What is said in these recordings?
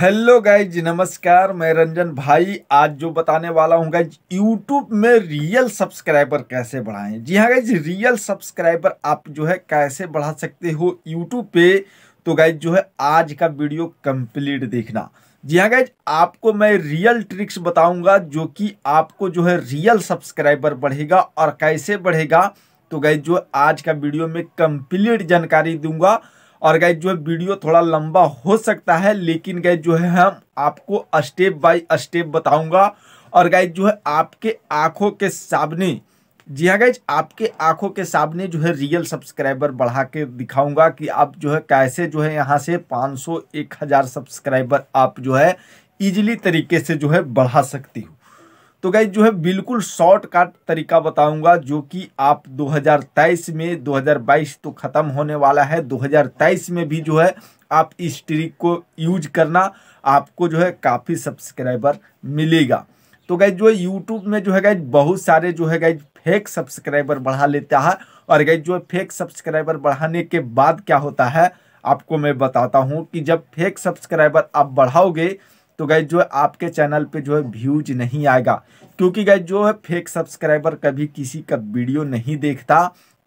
hello guys नमस्कार मैं रंजन भाई आज जो बताने वाला हूँ गाइज यूट्यूब में रियल सब्सक्राइबर कैसे बढ़ाएं जी हाँ गाइज रियल सब्सक्राइबर आप जो है कैसे बढ़ा सकते हो यूट्यूब पे तो गाइज जो है आज का वीडियो कंप्लीट देखना जी हाँ गाइज आपको मैं रियल ट्रिक्स बताऊंगा जो कि आपको जो है रियल सब्सक्राइबर बढ़ेगा और कैसे बढ़ेगा तो गाइज जो आज का वीडियो में कंप्लीट जानकारी दूंगा और गाइज जो है वीडियो थोड़ा लंबा हो सकता है लेकिन गाइज जो है हम आपको स्टेप बाय स्टेप बताऊंगा और गाइज जो है आपके आंखों के सामने जी हाँ गाइज आपके आंखों के सामने जो है रियल सब्सक्राइबर बढ़ा के दिखाऊंगा कि आप जो है कैसे जो है यहाँ से पाँच सब्सक्राइबर आप जो है इजिली तरीके से जो है बढ़ा सकती हो तो गाइज जो है बिल्कुल शॉर्टकट तरीका बताऊंगा जो कि आप 2023 में 2022 तो ख़त्म होने वाला है 2023 में भी जो है आप इस ट्रिक को यूज करना आपको जो है काफ़ी सब्सक्राइबर मिलेगा तो गाइज जो है यूट्यूब में जो है गाइज बहुत सारे जो है गाइज फेक सब्सक्राइबर बढ़ा लेता है और गाइज जो है फेक सब्सक्राइबर बढ़ाने के बाद क्या होता है आपको मैं बताता हूँ कि जब फेक सब्सक्राइबर आप बढ़ाओगे तो गैज जो है आपके चैनल पे जो है व्यूज नहीं आएगा क्योंकि गैज जो है फेक सब्सक्राइबर कभी किसी का वीडियो नहीं देखता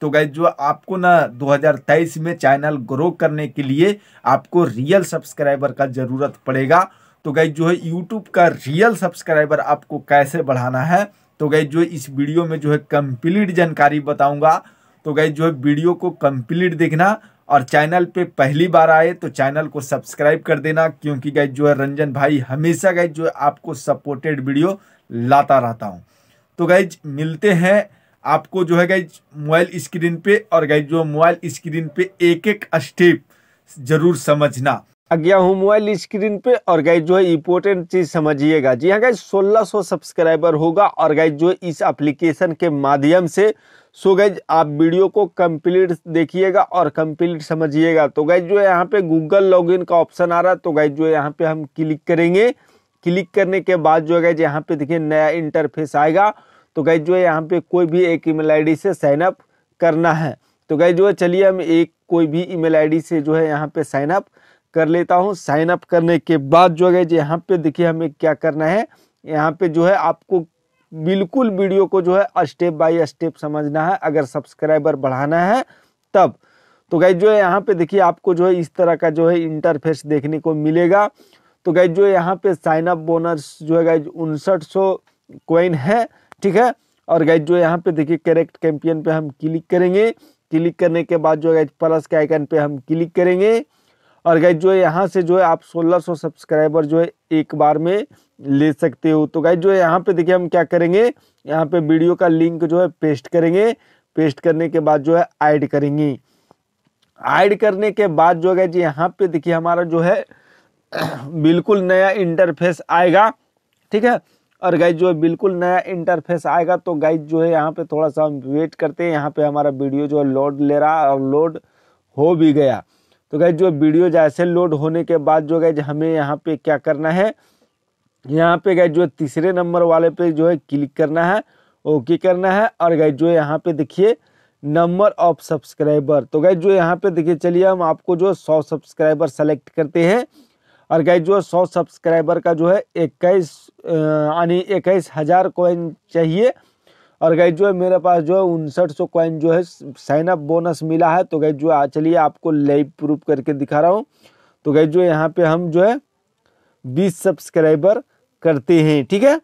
तो गैज जो आपको ना 2023 में चैनल ग्रो करने के लिए आपको रियल सब्सक्राइबर का ज़रूरत पड़ेगा तो गैज जो है यूट्यूब का रियल सब्सक्राइबर आपको कैसे बढ़ाना है तो गैज जो इस वीडियो में जो है कंप्लीट जानकारी बताऊंगा तो गैज जो है वीडियो को कंप्लीट देखना और चैनल पे पहली बार आए तो चैनल को सब्सक्राइब कर देना क्योंकि गए जो है रंजन भाई हमेशा गए जो है आपको सपोर्टेड वीडियो लाता रहता हूँ तो गाइज मिलते हैं आपको जो है गाइज मोबाइल स्क्रीन पे और गाइज जो मोबाइल स्क्रीन पे एक एक स्टेप जरूर समझना आ गया हूँ मोबाइल स्क्रीन पे और गाइज जो है इम्पोर्टेंट चीज समझिएगा जी हाँ गाइज 1600 सब्सक्राइबर होगा और गाइज जो है इस एप्लीकेशन के माध्यम से सो गैज आप वीडियो को कंप्लीट देखिएगा और कंप्लीट समझिएगा तो गैज जो है यहाँ पे गूगल लॉगिन का ऑप्शन आ रहा है तो गैज जो है यहाँ पे हम क्लिक करेंगे क्लिक करने के बाद जो है गैज यहाँ पे देखिए नया इंटरफेस आएगा तो गैज जो है यहाँ पे कोई भी एक ईमेल आईडी से साइन अप करना है तो गैज जो है चलिए हम एक कोई भी ईमेल आईडी से जो है यहाँ पे साइन अप कर लेता हूँ साइन अप करने के बाद जो है यहाँ पे देखिए हमें क्या करना है यहाँ पे जो है आपको बिल्कुल वीडियो को जो है स्टेप बाय स्टेप समझना है अगर सब्सक्राइबर बढ़ाना है तब तो गाइज जो है यहाँ पे देखिए आपको जो है इस तरह का जो है इंटरफेस देखने को मिलेगा तो गाइज जो है यहाँ पे साइन अप बोनस जो है गाइज उनसठ सौ है ठीक है और गाइज जो है यहाँ पे देखिए करेक्ट कैंपियन पे हम क्लिक करेंगे क्लिक करने के बाद जो है गाइज प्लस के आइकन पे हम क्लिक करेंगे और गाइज जो है यहाँ से जो है आप 1600 सब्सक्राइबर जो है एक बार में ले सकते हो तो गाइज जो यहाँ पे देखिए हम क्या करेंगे यहाँ पे वीडियो का लिंक जो है पेस्ट करेंगे पेस्ट करने के बाद जो है ऐड करेंगे ऐड करने के बाद जो है जी यहाँ पे देखिए हमारा जो है बिल्कुल नया इंटरफेस आएगा ठीक है और गाइज जो है बिल्कुल नया इंटरफेस आएगा तो गाइज जो है यहाँ पे थोड़ा सा हम वेट करते हैं यहाँ पे हमारा वीडियो जो है लोड ले रहा और लोड हो भी गया तो गाइज जो वीडियो जैसे लोड होने के बाद जो गाइज हमें यहाँ पे क्या करना है यहाँ पे गए जो तीसरे नंबर वाले पे जो है क्लिक करना है ओके करना है और गए जो यहाँ पे देखिए नंबर ऑफ सब्सक्राइबर तो गए जो यहाँ पे देखिए चलिए हम आपको जो सौ सब्सक्राइबर सेलेक्ट करते हैं और गए जो सौ सब्सक्राइबर का जो है इक्कीस यानी इक्कीस हज़ार कॉइन चाहिए और गए जो है मेरे पास जो है उनसठ सौ कॉइन जो है साइन अप बोनस मिला है तो गए जो चलिए आपको लाइव प्रूफ करके दिखा रहा हूँ तो गए जो यहाँ पे हम जो है बीस सब्सक्राइबर करते हैं ठीक है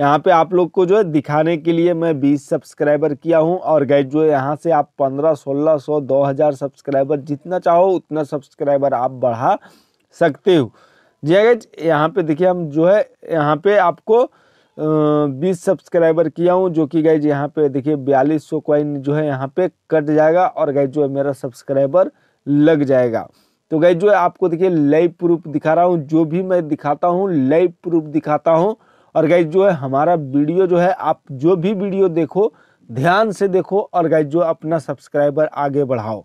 यहाँ पे आप लोग को जो है दिखाने के लिए मैं 20 सब्सक्राइबर किया हूँ और गैज जो है यहाँ से आप 15, दो 2000 सब्सक्राइबर जितना चाहो उतना सब्सक्राइबर आप बढ़ा सकते हो जी गैज हाँ यहाँ पे देखिए हम जो है यहाँ पे आपको बीस सब्सक्राइबर किया हूँ जो कि गैज यहाँ पे देखिए बयालीस सौ जो है यहाँ पे कट जाएगा और गैज जो है मेरा सब्सक्राइबर लग जाएगा तो गई जो आपको देखिए लाइव प्रूफ दिखा रहा हूँ जो भी मैं दिखाता हूँ लाइव प्रूफ दिखाता हूँ और गई जो है हमारा वीडियो जो है आप जो भी वीडियो देखो ध्यान से देखो और गई जो अपना सब्सक्राइबर आगे बढ़ाओ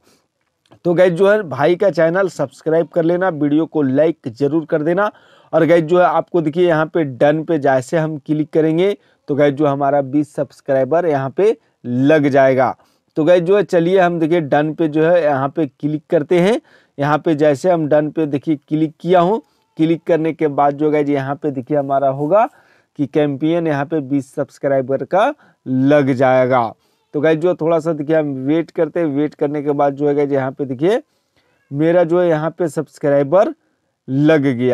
तो गैज जो है भाई का चैनल सब्सक्राइब कर लेना वीडियो को लाइक जरूर कर देना और गैज जो है आपको देखिए यहाँ पे डन पे जैसे हम क्लिक करेंगे तो गैज जो हमारा 20 सब्सक्राइबर यहाँ पे लग जाएगा तो गैज जो है चलिए हम देखिए डन पे जो है यहाँ पे क्लिक करते हैं यहाँ पे जैसे हम डन पे देखिए क्लिक किया हूँ क्लिक करने के बाद जो है यहाँ पे देखिए हमारा होगा कि कैंपियन यहाँ पे 20 सब्सक्राइबर का लग जाएगा तो गाय जो थोड़ा सा देखिए हम वेट करते हैं वेट करने के बाद जो है जी यहाँ पे देखिए मेरा जो है यहाँ पे सब्सक्राइबर लग गया